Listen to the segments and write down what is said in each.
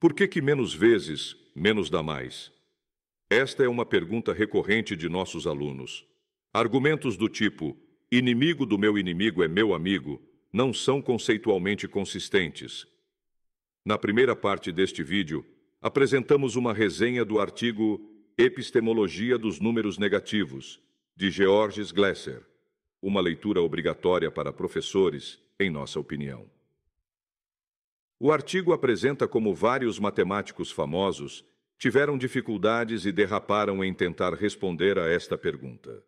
Por que, que menos vezes, menos dá mais? Esta é uma pergunta recorrente de nossos alunos. Argumentos do tipo inimigo do meu inimigo é meu amigo não são conceitualmente consistentes. Na primeira parte deste vídeo, apresentamos uma resenha do artigo Epistemologia dos Números Negativos, de Georges Glesser, uma leitura obrigatória para professores, em nossa opinião. O artigo apresenta como vários matemáticos famosos tiveram dificuldades e derraparam em tentar responder a esta pergunta.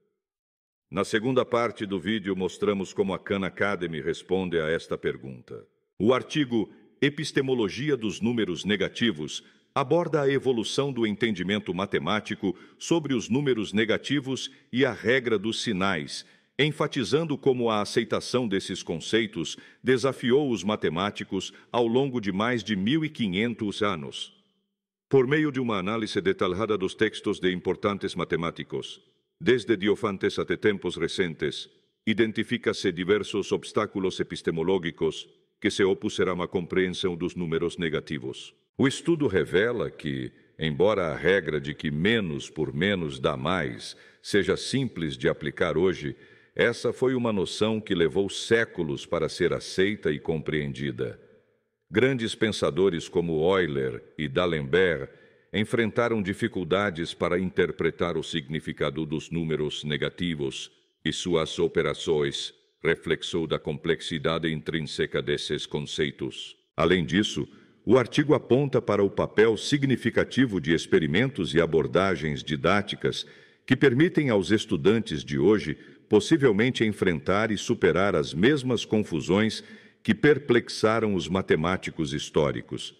Na segunda parte do vídeo, mostramos como a Khan Academy responde a esta pergunta. O artigo Epistemologia dos Números Negativos aborda a evolução do entendimento matemático sobre os números negativos e a regra dos sinais, enfatizando como a aceitação desses conceitos desafiou os matemáticos ao longo de mais de 1500 anos. Por meio de uma análise detalhada dos textos de importantes matemáticos, desde Diofantes até tempos recentes, identifica-se diversos obstáculos epistemológicos que se opuserão à compreensão dos números negativos. O estudo revela que, embora a regra de que menos por menos dá mais seja simples de aplicar hoje, essa foi uma noção que levou séculos para ser aceita e compreendida. Grandes pensadores como Euler e D'Alembert enfrentaram dificuldades para interpretar o significado dos números negativos e suas operações, reflexou da complexidade intrínseca desses conceitos. Além disso, o artigo aponta para o papel significativo de experimentos e abordagens didáticas que permitem aos estudantes de hoje possivelmente enfrentar e superar as mesmas confusões que perplexaram os matemáticos históricos.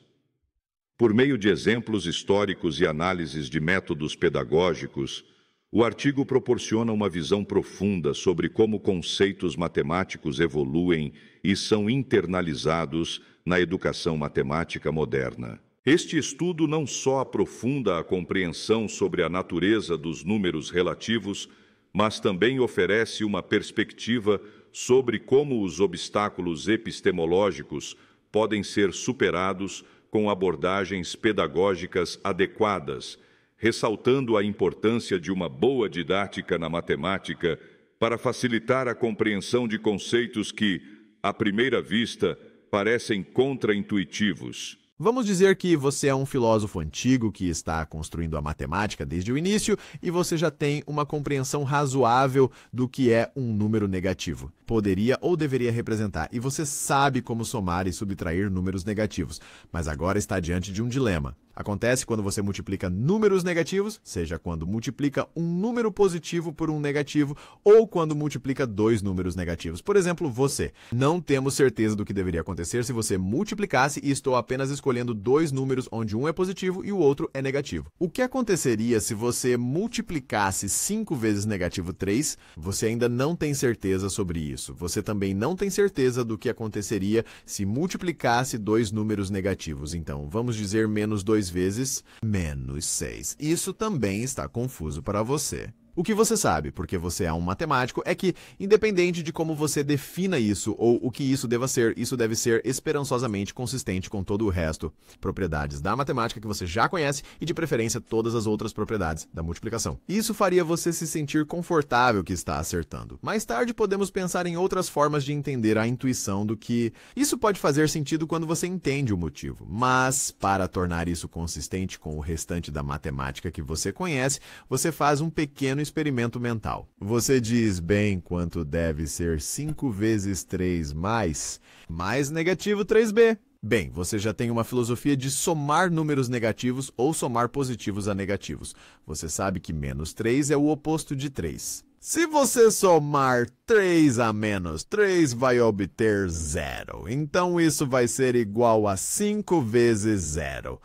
Por meio de exemplos históricos e análises de métodos pedagógicos, o artigo proporciona uma visão profunda sobre como conceitos matemáticos evoluem e são internalizados na educação matemática moderna. Este estudo não só aprofunda a compreensão sobre a natureza dos números relativos, mas também oferece uma perspectiva sobre como os obstáculos epistemológicos podem ser superados com abordagens pedagógicas adequadas, ressaltando a importância de uma boa didática na matemática para facilitar a compreensão de conceitos que, à primeira vista, parecem contraintuitivos. Vamos dizer que você é um filósofo antigo que está construindo a matemática desde o início e você já tem uma compreensão razoável do que é um número negativo. Poderia ou deveria representar, e você sabe como somar e subtrair números negativos, mas agora está diante de um dilema. Acontece quando você multiplica números negativos, seja quando multiplica um número positivo por um negativo ou quando multiplica dois números negativos. Por exemplo, você. Não temos certeza do que deveria acontecer se você multiplicasse e estou apenas escolhendo dois números onde um é positivo e o outro é negativo. O que aconteceria se você multiplicasse 5 vezes negativo 3? Você ainda não tem certeza sobre isso. Você também não tem certeza do que aconteceria se multiplicasse dois números negativos. Então, vamos dizer menos 2 2 vezes menos 6. Isso também está confuso para você. O que você sabe, porque você é um matemático, é que, independente de como você defina isso ou o que isso deva ser, isso deve ser esperançosamente consistente com todo o resto. Propriedades da matemática que você já conhece e, de preferência, todas as outras propriedades da multiplicação. Isso faria você se sentir confortável que está acertando. Mais tarde, podemos pensar em outras formas de entender a intuição do que. Isso pode fazer sentido quando você entende o motivo, mas, para tornar isso consistente com o restante da matemática que você conhece, você faz um pequeno pequeno experimento mental. Você diz bem quanto deve ser 5 vezes 3 mais, mais negativo 3b. Bem, você já tem uma filosofia de somar números negativos ou somar positivos a negativos. Você sabe que menos 3 é o oposto de 3. Se você somar 3 a menos 3, vai obter zero. Então, isso vai ser igual a 5 vezes zero.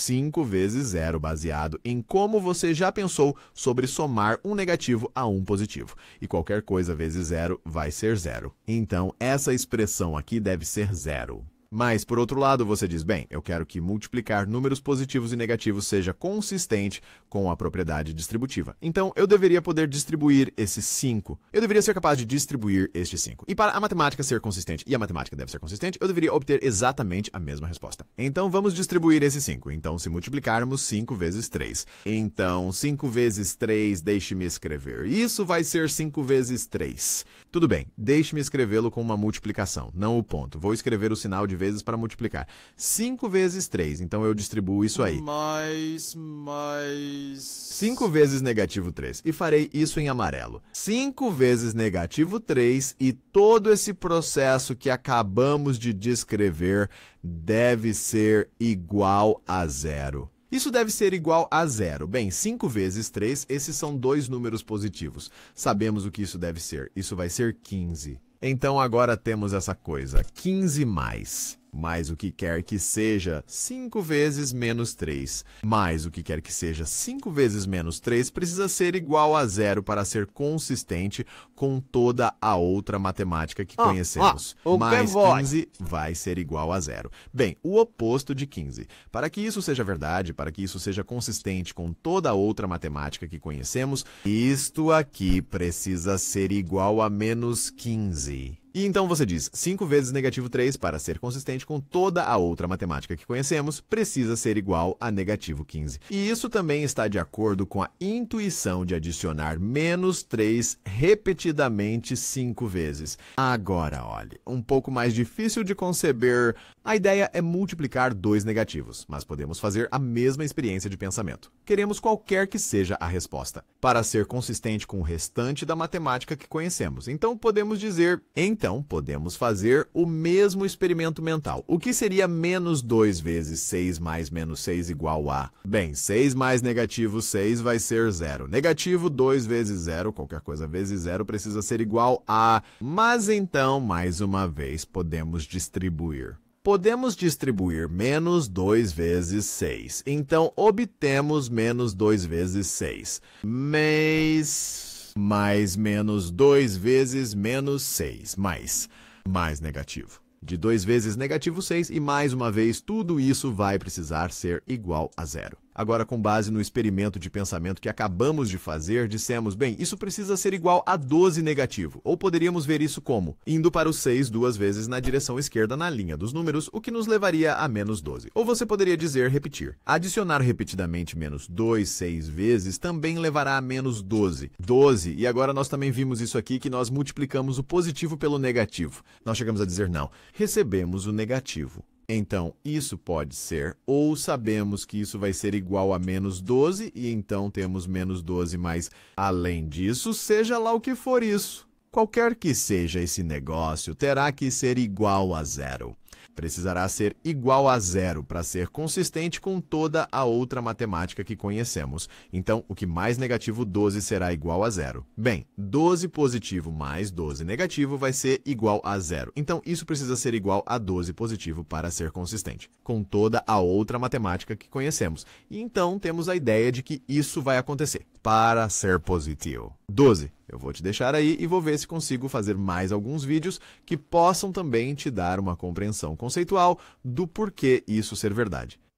5 vezes zero, baseado em como você já pensou sobre somar um negativo a um positivo. E qualquer coisa vezes zero vai ser zero. Então, essa expressão aqui deve ser zero. Mas, por outro lado, você diz, bem, eu quero que multiplicar números positivos e negativos seja consistente com a propriedade distributiva. Então, eu deveria poder distribuir esse 5. Eu deveria ser capaz de distribuir este 5. E para a matemática ser consistente, e a matemática deve ser consistente, eu deveria obter exatamente a mesma resposta. Então, vamos distribuir esse 5. Então, se multiplicarmos 5 vezes 3. Então, 5 vezes 3, deixe-me escrever. Isso vai ser 5 vezes 3. Tudo bem, deixe-me escrevê-lo com uma multiplicação, não o ponto. Vou escrever o sinal de vezes para multiplicar. 5 vezes 3, então eu distribuo isso aí. Mais, mais... 5 vezes negativo 3, e farei isso em amarelo. 5 vezes negativo 3, e todo esse processo que acabamos de descrever deve ser igual a zero. Isso deve ser igual a zero. Bem, 5 vezes 3, esses são dois números positivos. Sabemos o que isso deve ser. Isso vai ser 15. Então agora temos essa coisa, 15 mais mais o que quer que seja 5 vezes menos 3. Mais o que quer que seja 5 vezes menos 3 precisa ser igual a zero para ser consistente com toda a outra matemática que ah, conhecemos. Ah, mais 15 vai ser igual a zero. Bem, o oposto de 15. Para que isso seja verdade, para que isso seja consistente com toda a outra matemática que conhecemos, isto aqui precisa ser igual a menos 15. E então você diz 5 vezes negativo 3 para ser consistente com toda a outra matemática que conhecemos, precisa ser igual a negativo 15. E isso também está de acordo com a intuição de adicionar menos 3 repetidamente 5 vezes. Agora, olhe, um pouco mais difícil de conceber. A ideia é multiplicar dois negativos, mas podemos fazer a mesma experiência de pensamento. Queremos qualquer que seja a resposta, para ser consistente com o restante da matemática que conhecemos. Então podemos dizer, em então, podemos fazer o mesmo experimento mental. O que seria menos 2 vezes 6 mais menos 6 igual a? Bem, 6 mais negativo 6 vai ser zero. Negativo 2 vezes 0, qualquer coisa vezes zero, precisa ser igual a... Mas então, mais uma vez, podemos distribuir podemos distribuir menos 2 vezes 6. Então, obtemos menos 2 vezes 6. Mês mais menos 2 vezes menos 6, mais, mais negativo. De 2 vezes negativo 6 e mais uma vez tudo isso vai precisar ser igual a zero. Agora, com base no experimento de pensamento que acabamos de fazer, dissemos, bem, isso precisa ser igual a 12 negativo, ou poderíamos ver isso como indo para o 6 duas vezes na direção esquerda na linha dos números, o que nos levaria a menos 12. Ou você poderia dizer repetir. Adicionar repetidamente menos 2 seis vezes também levará a menos 12. 12, e agora nós também vimos isso aqui, que nós multiplicamos o positivo pelo negativo. Nós chegamos a dizer não, recebemos o negativo. Então, isso pode ser, ou sabemos que isso vai ser igual a menos 12, e então temos menos 12 mais, além disso, seja lá o que for isso. Qualquer que seja esse negócio, terá que ser igual a zero precisará ser igual a zero para ser consistente com toda a outra matemática que conhecemos. Então, o que mais negativo 12 será igual a zero. Bem, 12 positivo mais 12 negativo vai ser igual a zero. Então, isso precisa ser igual a 12 positivo para ser consistente com toda a outra matemática que conhecemos. E então, temos a ideia de que isso vai acontecer para ser positivo. 12. Eu vou te deixar aí e vou ver se consigo fazer mais alguns vídeos que possam também te dar uma compreensão conceitual do porquê isso ser verdade.